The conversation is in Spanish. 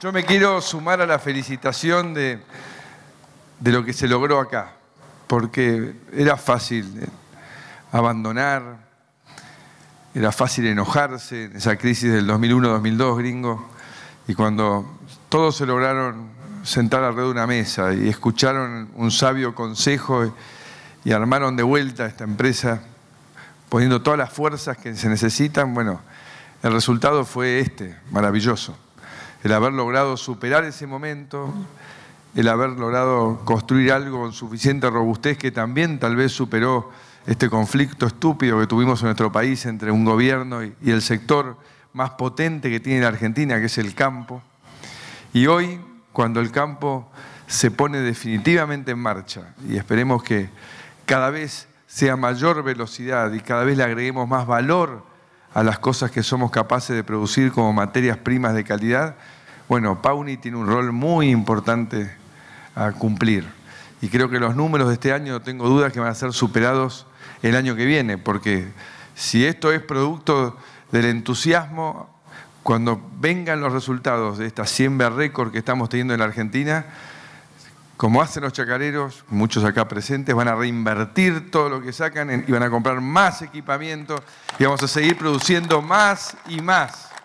yo me quiero sumar a la felicitación de, de lo que se logró acá, porque era fácil abandonar, era fácil enojarse en esa crisis del 2001-2002 gringo, y cuando todos se lograron sentar alrededor de una mesa y escucharon un sabio consejo y armaron de vuelta esta empresa, poniendo todas las fuerzas que se necesitan, bueno, el resultado fue este, maravilloso el haber logrado superar ese momento, el haber logrado construir algo con suficiente robustez que también tal vez superó este conflicto estúpido que tuvimos en nuestro país entre un gobierno y, el sector más potente que tiene la Argentina, que es el campo. Y hoy, cuando el campo se pone definitivamente en marcha, y esperemos que cada vez sea mayor velocidad y cada vez le agreguemos más valor a las cosas que somos capaces de producir como materias primas de calidad, bueno, Pauni tiene un rol muy importante a cumplir. Y creo que los números de este año, no tengo dudas que van a ser superados el año que viene, porque si esto es producto del entusiasmo, cuando vengan los resultados de esta siembra récord que estamos teniendo en la Argentina, como hacen los chacareros, muchos acá presentes, van a reinvertir todo lo que sacan y van a comprar más equipamiento y vamos a seguir produciendo más y más.